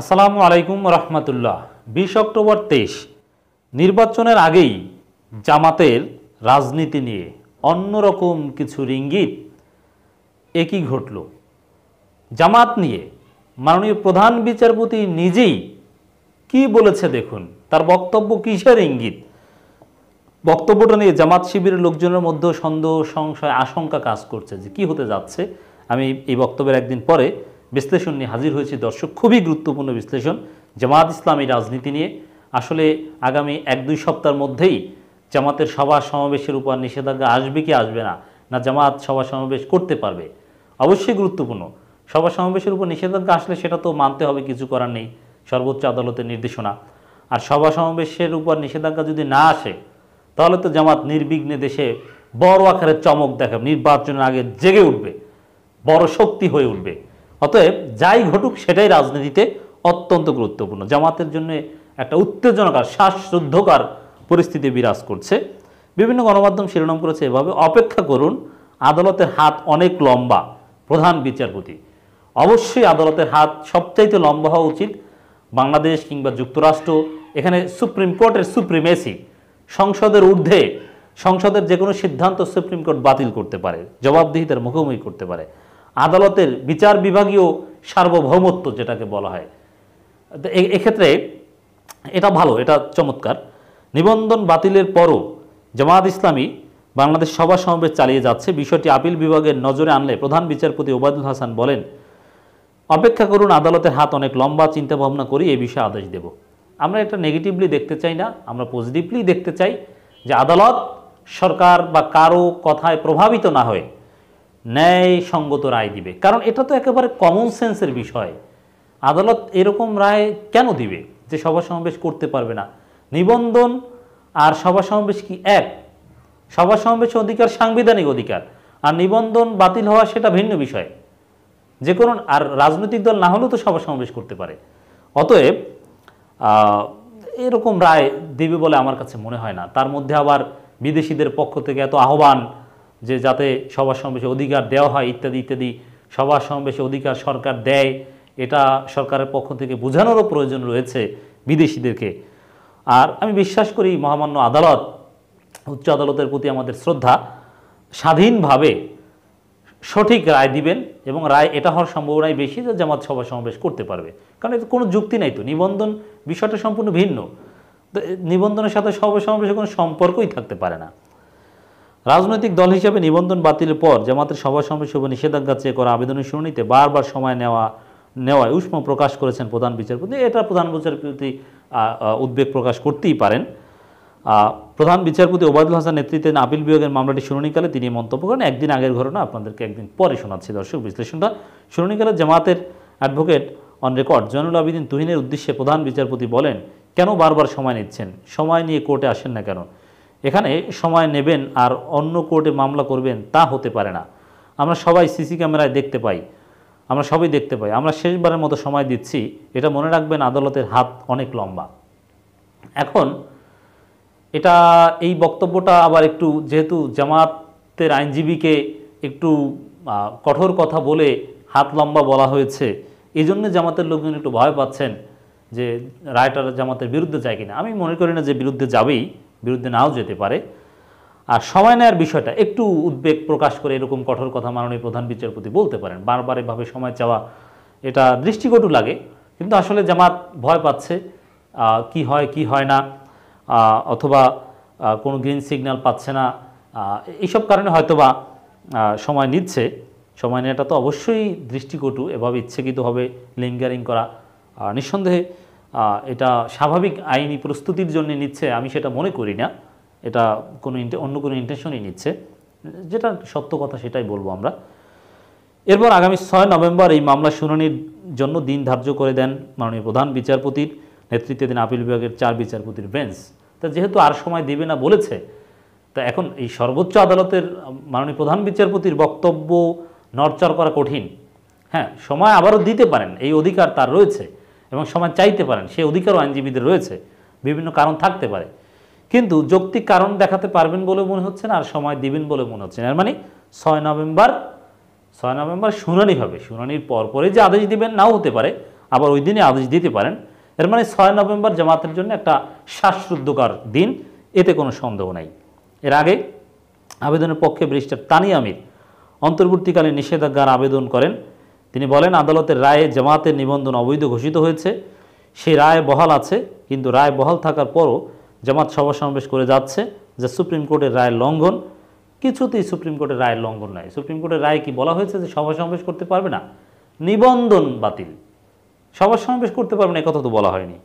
আসসালামু আলাইকুম রহমতুল্লাহ বিশ অক্টোবর তেইশ নির্বাচনের আগেই জামাতের রাজনীতি নিয়ে অন্যরকম কিছু ইঙ্গিত একই ঘটল জামাত নিয়ে মাননীয় প্রধান বিচারপতি নিজেই কি বলেছে দেখুন তার বক্তব্য কিসের ইঙ্গিত বক্তব্যটা নিয়ে জামাত শিবিরের লোকজনের মধ্যেও সন্দেহ সংশয় আশঙ্কা কাজ করছে যে কি হতে যাচ্ছে আমি এই বক্তব্যের একদিন পরে বিশ্লেষণ নিয়ে হাজির হয়েছে দর্শক খুবই গুরুত্বপূর্ণ বিশ্লেষণ জামাত ইসলামী রাজনীতি নিয়ে আসলে আগামী এক দুই সপ্তাহের মধ্যেই জামাতের সভা সমাবেশের উপর নিষেধাজ্ঞা আসবে কি আসবে না না জামাত সভা সমাবেশ করতে পারবে অবশ্যই গুরুত্বপূর্ণ সভা সমাবেশের উপর নিষেধাজ্ঞা আসলে সেটা তো মানতে হবে কিছু করার নেই সর্বোচ্চ আদালতের নির্দেশনা আর সভা সমাবেশের উপর নিষেধাজ্ঞা যদি না আসে তাহলে তো জামাত নির্বিঘ্নে দেশে বড় আকারের চমক দেখাবে নির্বাচনের আগে জেগে উঠবে বড় শক্তি হয়ে উঠবে অতএব যাই ঘটুক সেটাই রাজনীতিতে অত্যন্ত গুরুত্বপূর্ণ জামাতের জন্য একটা উত্তেজনাকার শ্বাসরুদ্ধকার পরিস্থিতি বিরাজ করছে বিভিন্ন গণমাধ্যম শিরোনাম করেছে এভাবে অপেক্ষা করুন আদালতের হাত অনেক লম্বা প্রধান বিচারপতি অবশ্যই আদালতের হাত সবচাইতে লম্বা হওয়া উচিত বাংলাদেশ কিংবা যুক্তরাষ্ট্র এখানে সুপ্রিম কোর্টের সুপ্রিমেসি সংসদের ঊর্ধ্বে সংসদের যে কোনো সিদ্ধান্ত সুপ্রিম কোর্ট বাতিল করতে পারে জবাবদিহিতার মুখোমুখি করতে পারে আদালতের বিচার বিভাগীয় সার্বভৌমত্ব যেটাকে বলা হয় এক্ষেত্রে এটা ভালো এটা চমৎকার নিবন্ধন বাতিলের পরও জামায়াত ইসলামী বাংলাদেশ সভা সমাবেশ চালিয়ে যাচ্ছে বিষয়টি আপিল বিভাগের নজরে আনলে প্রধান বিচারপতি ওবায়দুল হাসান বলেন অপেক্ষা করুন আদালতের হাত অনেক লম্বা চিন্তাভাবনা করি এই বিষয়ে আদেশ দেব আমরা এটা নেগেটিভলি দেখতে চাই না আমরা পজিটিভলি দেখতে চাই যে আদালত সরকার বা কারো কথায় প্রভাবিত না হয়ে ন্যায়সঙ্গত রায় দিবে কারণ এটা তো একেবারে কমন সেন্সের বিষয় আদালত এরকম রায় কেন দিবে যে সভা সমাবেশ করতে পারবে না নিবন্ধন আর সভা সমাবেশ কি এক সভা সমাবেশ অধিকার সাংবিধানিক অধিকার আর নিবন্ধন বাতিল হওয়া সেটা ভিন্ন বিষয় যে কোনো আর রাজনৈতিক দল না হলেও তো সভা সমাবেশ করতে পারে অতএব এরকম রায় দিবে বলে আমার কাছে মনে হয় না তার মধ্যে আবার বিদেশিদের পক্ষ থেকে এত আহ্বান যে যাতে সভা সমাবেশে অধিকার দেওয়া হয় ইত্যাদি ইত্যাদি সভা সমাবেশে অধিকার সরকার দেয় এটা সরকারের পক্ষ থেকে বোঝানোরও প্রয়োজন রয়েছে বিদেশিদেরকে আর আমি বিশ্বাস করি মহামান্য আদালত উচ্চ আদালতের প্রতি আমাদের শ্রদ্ধা স্বাধীনভাবে সঠিক রায় দিবেন এবং রায় এটা হওয়ার সম্ভাবনাই বেশি যে জামাত সভা সমাবেশ করতে পারবে কারণ এতে কোনো যুক্তি নাই তো নিবন্ধন বিষয়টা সম্পূর্ণ ভিন্ন নিবন্ধনের সাথে সভা সমাবেশের কোনো সম্পর্কই থাকতে পারে না রাজনৈতিক দল হিসেবে নিবন্ধন বাতিলের পর জামাতের সভা সমাবেশ নিষেধাজ্ঞা চেয়ে করা আবেদনের শুনানিতে বারবার সময় নেওয়া নেওয়ায় উষ্ম প্রকাশ করেছেন প্রধান বিচারপতি এটা প্রধান বিচারপতি উদ্বেগ প্রকাশ করতেই পারেন প্রধান বিচারপতি ওবায়দুল হাসান নেতৃত্বে আপিল বিভাগের মামলাটি শুনানিকালে তিনি মন্তব্য করেন একদিন আগের ঘটনা আপনাদেরকে একদিন পরে শোনাচ্ছি দর্শক বিশ্লেষণটা শুনানিকালে জামাতের advocate on record Zainul Abedin তুহিনের উদ্দেশ্যে প্রধান বিচারপতি বলেন কেন বারবার সময় নিচ্ছেন সময় নিয়ে কোর্টে আসেন না কেন এখানে সময় নেবেন আর অন্য কোর্টে মামলা করবেন তা হতে পারে না আমরা সবাই সিসি ক্যামেরায় দেখতে পাই আমরা সবাই দেখতে পাই আমরা শেষবারের মতো সময় দিচ্ছি এটা মনে রাখবেন আদালতের হাত অনেক লম্বা এখন এটা এই বক্তব্যটা আবার একটু যেহেতু জামাতের আইনজীবীকে একটু কঠোর কথা বলে হাত লম্বা বলা হয়েছে এই জন্য জামাতের লোকজন একটু ভয় পাচ্ছেন যে রায়টার জামাতের বিরুদ্ধে যায় কিনা আমি মনে করি না যে বিরুদ্ধে যাবেই বিরুদ্ধে নাও যেতে পারে আর সময় নেওয়ার বিষয়টা একটু উদ্বেগ প্রকাশ করে এরকম কঠোর কথা মাননীয় প্রধান বিচারপতি বলতে পারেন বারবার এভাবে সময় চাওয়া এটা দৃষ্টিকটু লাগে কিন্তু আসলে জামাত ভয় পাচ্ছে কি হয় কি হয় না অথবা কোনো গ্রিন সিগন্যাল পাচ্ছে না এইসব কারণে হয়তোবা সময় নিচ্ছে সময় নেওয়াটা তো অবশ্যই দৃষ্টিকটু এভাবে ইচ্ছেকৃতভাবে লিঙ্গারিং করা নিঃসন্দেহে এটা স্বাভাবিক আইনি প্রস্তুতির জন্য নিচ্ছে আমি সেটা মনে করি না এটা কোনো অন্য কোনো ইন্টেনশনই নিচ্ছে যেটা সত্য কথা সেটাই বলবো আমরা এরপর আগামী ছয় নভেম্বর এই মামলা শুনানির জন্য দিন ধার্য করে দেন মাননীয় প্রধান বিচারপতির নেতৃত্বে দিন আপিল বিভাগের চার বিচারপতির বেঞ্চ তা যেহেতু আর সময় দেবে না বলেছে তা এখন এই সর্বোচ্চ আদালতের মাননীয় প্রধান বিচারপতির বক্তব্য নরচার করা কঠিন হ্যাঁ সময় আবারও দিতে পারেন এই অধিকার তার রয়েছে এবং সমাজ চাইতে পারেন সে অধিকারও আইনজীবীদের রয়েছে বিভিন্ন কারণ থাকতে পারে কিন্তু যৌক্তিক কারণ দেখাতে পারবেন বলে মনে হচ্ছে না আর সময় দিবেন বলে মনে হচ্ছে না এর মানে ছয় নভেম্বর ছয় নভেম্বর শুনানি হবে শুনানির পরপরে যে আদেশ দিবেন নাও হতে পারে আবার ওই দিনে আদেশ দিতে পারেন এর মানে ছয় নভেম্বর জামাতের জন্য একটা শ্বাসরুদ্ধকর দিন এতে কোনো সন্দেহ নাই এর আগে আবেদনের পক্ষে ব্যারিস্টার তানি আমির অন্তর্বর্তীকালে নিষেধাজ্ঞার আবেদন করেন তিনি বলেন আদালতের রায়ে জামাতের নিবন্ধন অবৈধ ঘোষিত হয়েছে সেই রায় বহাল আছে কিন্তু রায় বহাল থাকার পরও জামাত সভা সমাবেশ করে যাচ্ছে যে সুপ্রিম কোর্টের রায়ের লঙ্ঘন কিছুতেই সুপ্রিম কোর্টের রায়ের লঙ্ঘন নয় সুপ্রিম কোর্টের রায় কি বলা হয়েছে যে সভা সমাবেশ করতে পারবে না নিবন্ধন বাতিল সভা সমাবেশ করতে পারবে না কথা তো বলা হয়নি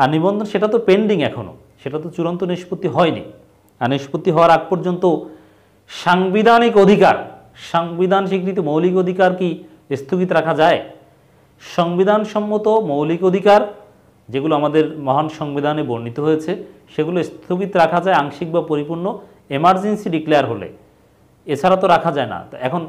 আর নিবন্ধন সেটা তো পেন্ডিং এখনও সেটা তো চূড়ান্ত নিষ্পত্তি হয়নি আর নিষ্পত্তি হওয়ার আগ পর্যন্ত সাংবিধানিক অধিকার সাংবিধান স্বীকৃত মৌলিক অধিকার কি স্থগিত রাখা যায় সংবিধানসম্মত মৌলিক অধিকার যেগুলো আমাদের মহান সংবিধানে বর্ণিত হয়েছে সেগুলো স্থগিত রাখা যায় আংশিক বা পরিপূর্ণ এমার্জেন্সি ডিক্লেয়ার হলে এছাড়া তো রাখা যায় না এখন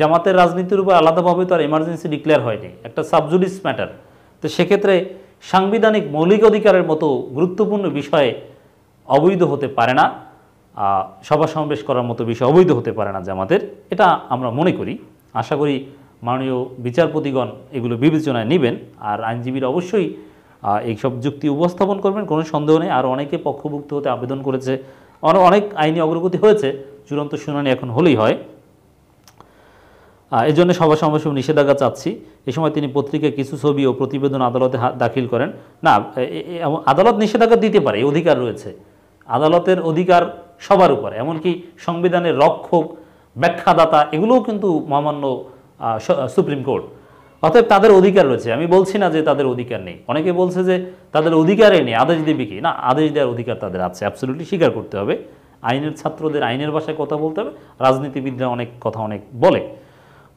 জামাতের রাজনীতির উপর আলাদাভাবে তো আর এমার্জেন্সি ডিক্লেয়ার হয়নি একটা সাবজুডিস ম্যাটার তো সেক্ষেত্রে সাংবিধানিক মৌলিক অধিকারের মতো গুরুত্বপূর্ণ বিষয়ে অবৈধ হতে পারে না সভা সমাবেশ করার মতো বিষয় অবৈধ হতে পারে না জামাতের এটা আমরা মনে করি আশা করি মাননীয় বিচারপতিগণ এগুলো বিবেচনায় নেবেন আর আইনজীবীরা অবশ্যই এইসব যুক্তি উপস্থাপন করবেন কোনো সন্দেহ নেই আর অনেকে পক্ষভুক্ত হতে আবেদন করেছে অনেক আইনি অগ্রগতি হয়েছে চূড়ান্ত শুনানি এখন হলেই হয় জন্য সভা সমাবেশ নিষেধাজ্ঞা চাচ্ছি এ সময় তিনি পত্রিকায় কিছু ছবি ও প্রতিবেদন আদালতে দাখিল করেন না আদালত নিষেধাজ্ঞা দিতে পারে এই অধিকার রয়েছে আদালতের অধিকার সবার উপরে এমনকি সংবিধানের রক্ষক ব্যাখ্যাদাতা এগুলোও কিন্তু মহামান্য সুপ্রিম কোর্ট অতএব তাদের অধিকার রয়েছে আমি বলছি না যে তাদের অধিকার নেই অনেকে বলছে যে তাদের অধিকারে নেই আদেশ দেবে কি না আদেশ দেওয়ার অধিকার তাদের আছে অ্যাবসোলিউটলি স্বীকার করতে হবে আইনের ছাত্রদের আইনের ভাষায় কথা বলতে হবে রাজনীতিবিদরা অনেক কথা অনেক বলে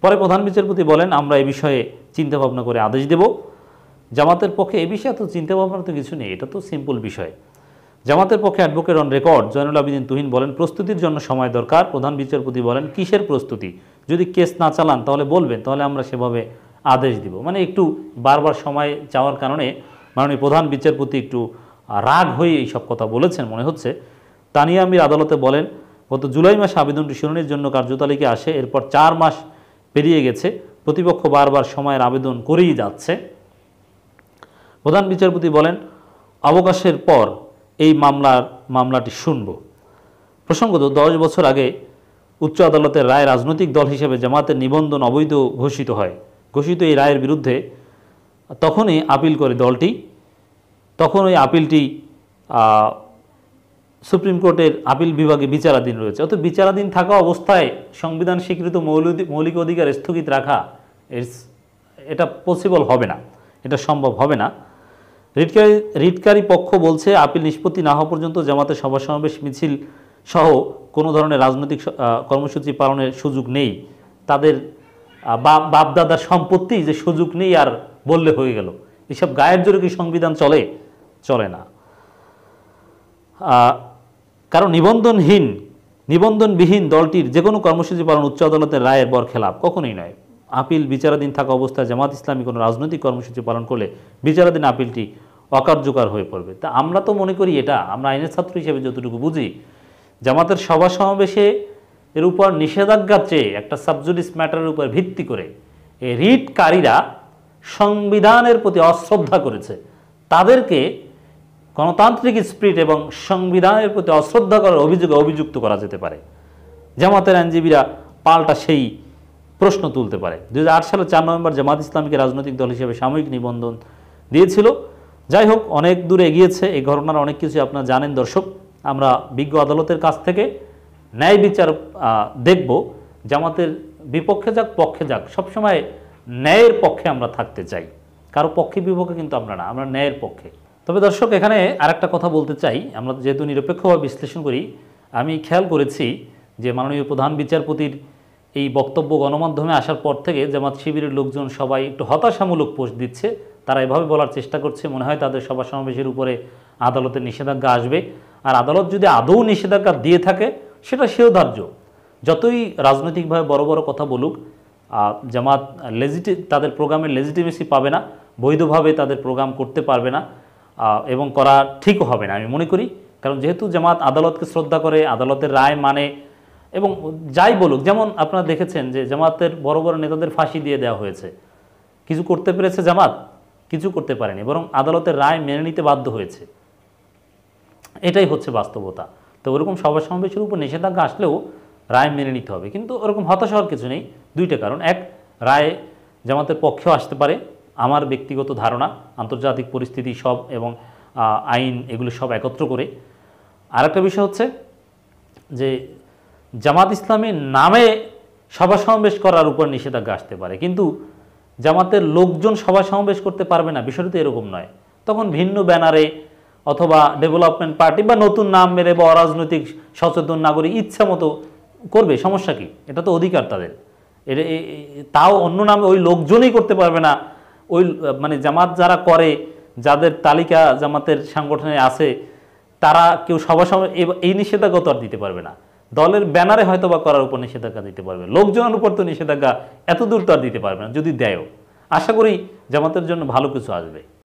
পরে প্রধান বিচারপতি বলেন আমরা এ বিষয়ে চিন্তাভাবনা করে আদেশ দেব জামাতের পক্ষে এ বিষয়ে তো চিন্তাভাবনা তো কিছু নেই এটা তো সিম্পল বিষয় জামাতের পক্ষে advocate on record Zainul Abedin Tuhin বলেন প্রস্তুতির জন্য সময় দরকার প্রধান বিচারপতি বলেন কিসের প্রস্তুতি যদি কেস না চালান তাহলে বলবেন তাহলে আমরা সেভাবে আদেশ দিব মানে একটু বারবার সময় চাওয়ার কারণে মাননীয় প্রধান বিচারপতি একটু রাগ হয়ে এই সব কথা বলেছেন মনে হচ্ছে তানিয়া আমির আদালতে বলেন গত জুলাই মাসে আবেদনটি শুনানির জন্য কার্যতালিকে আসে এরপর চার মাস পেরিয়ে গেছে প্রতিপক্ষ বারবার সময়ের আবেদন করেই যাচ্ছে প্রধান বিচারপতি বলেন অবকাশের পর এই মামলার মামলাটি শুনব প্রসঙ্গত দশ বছর আগে উচ্চ আদালতের রায় রাজনৈতিক দল হিসেবে জামাতের নিবন্ধন অবৈধ ঘোষিত হয় ঘোষিত এই রায়ের বিরুদ্ধে তখনই আপিল করে দলটি তখন ওই আপিলটি সুপ্রিম কোর্টের আপিল বিভাগে বিচারাধীন রয়েছে অর্থাৎ বিচারাধীন থাকা অবস্থায় সংবিধান স্বীকৃত মৌলিক অধিকার স্থগিত রাখা এটা পসিবল হবে না এটা সম্ভব হবে না রিটকারী রিটকারী পক্ষ বলছে আপিল নিষ্পত্তি না হওয়া পর্যন্ত জামাতের সভা সমাবেশ মিছিল সহ কোনো ধরনের রাজনৈতিক কর্মসূচি পালনের সুযোগ নেই তাদের বাপদাদার সম্পত্তি যে সুযোগ নেই আর বললে হয়ে গেল এসব গায়ের জোরে কি সংবিধান চলে চলে না কারণ নিবন্ধনহীন নিবন্ধনবিহীন দলটির যে কোনো কর্মসূচি পালন উচ্চ আদালতের রায়ের খেলাপ কখনোই নয় আপিল বিচারাধীন থাকা অবস্থায় জামাত ইসলামী কোনো রাজনৈতিক কর্মসূচি পালন করলে বিচারাধীন আপিলটি অকার্যকর হয়ে পড়বে তা আমরা তো মনে করি এটা আমরা আইনের ছাত্র হিসেবে যতটুকু বুঝি জামাতের সভা সমাবেশে এর উপর নিষেধাজ্ঞা চেয়ে একটা সাবজুডিস ম্যাটারের উপর ভিত্তি করে এই রিটকারীরা সংবিধানের প্রতি অশ্রদ্ধা করেছে তাদেরকে গণতান্ত্রিক স্পিরিট এবং সংবিধানের প্রতি অশ্রদ্ধা করার অভিযোগে অভিযুক্ত করা যেতে পারে জামাতের আইনজীবীরা পাল্টা সেই প্রশ্ন তুলতে পারে দু সালে চার নভেম্বর জামাত ইসলামীকে রাজনৈতিক দল হিসেবে সাময়িক নিবন্ধন দিয়েছিল যাই হোক অনেক দূরে এগিয়েছে এই ঘটনার অনেক কিছু আপনারা জানেন দর্শক আমরা বিজ্ঞ আদালতের কাছ থেকে ন্যায় বিচার দেখব জামাতের বিপক্ষে যাক পক্ষে যাক সবসময় ন্যায়ের পক্ষে আমরা থাকতে চাই কারো পক্ষে বিপক্ষে কিন্তু আমরা না আমরা ন্যায়ের পক্ষে তবে দর্শক এখানে আরেকটা কথা বলতে চাই আমরা যেহেতু নিরপেক্ষভাবে বিশ্লেষণ করি আমি খেয়াল করেছি যে মাননীয় প্রধান বিচারপতির এই বক্তব্য গণমাধ্যমে আসার পর থেকে জামাত শিবিরের লোকজন সবাই একটু হতাশামূলক পোস্ট দিচ্ছে তারা এভাবে বলার চেষ্টা করছে মনে হয় তাদের সভা সমাবেশের উপরে আদালতের নিষেধাজ্ঞা আসবে আর আদালত যদি আদৌ নিষেধাজ্ঞা দিয়ে থাকে সেটা সেও ধার্য যতই রাজনৈতিকভাবে বড় বড় কথা বলুক জামাত লেজিটি তাদের প্রোগ্রামের লেজিটিমেসি পাবে না বৈধভাবে তাদের প্রোগ্রাম করতে পারবে না এবং করা ঠিক হবে না আমি মনে করি কারণ যেহেতু জামাত আদালতকে শ্রদ্ধা করে আদালতের রায় মানে এবং যাই বলুক যেমন আপনারা দেখেছেন যে জামাতের বড় বড় নেতাদের ফাঁসি দিয়ে দেওয়া হয়েছে কিছু করতে পেরেছে জামাত কিছু করতে পারেনি বরং আদালতের রায় মেনে নিতে বাধ্য হয়েছে এটাই হচ্ছে বাস্তবতা তো ওরকম সভা সমাবেশের উপর নিষেধাজ্ঞা আসলেও রায় মেনে নিতে হবে কিন্তু ওরকম হতাশ হওয়ার কিছু নেই দুইটা কারণ এক রায় জামাতের পক্ষেও আসতে পারে আমার ব্যক্তিগত ধারণা আন্তর্জাতিক পরিস্থিতি সব এবং আইন এগুলো সব একত্র করে আরেকটা বিষয় হচ্ছে যে জামাত ইসলামের নামে সভা সমাবেশ করার উপর নিষেধাজ্ঞা আসতে পারে কিন্তু জামাতের লোকজন সভা সমাবেশ করতে পারবে না তো এরকম নয় তখন ভিন্ন ব্যানারে অথবা ডেভেলপমেন্ট পার্টি বা নতুন নাম মেরে বা অরাজনৈতিক সচেতন নাগরিক ইচ্ছা মতো করবে সমস্যা কি এটা তো অধিকার তাদের এটা তাও অন্য নামে ওই লোকজনই করতে পারবে না ওই মানে জামাত যারা করে যাদের তালিকা জামাতের সাংগঠনে আছে তারা কেউ সবার সময় এই নিষেধাজ্ঞা তো আর দিতে পারবে না দলের ব্যানারে হয়তো বা করার উপর নিষেধাজ্ঞা দিতে পারবে লোকজনের উপর তো নিষেধাজ্ঞা এত দূর তো আর দিতে পারবে না যদি দেয়ও আশা করি জামাতের জন্য ভালো কিছু আসবে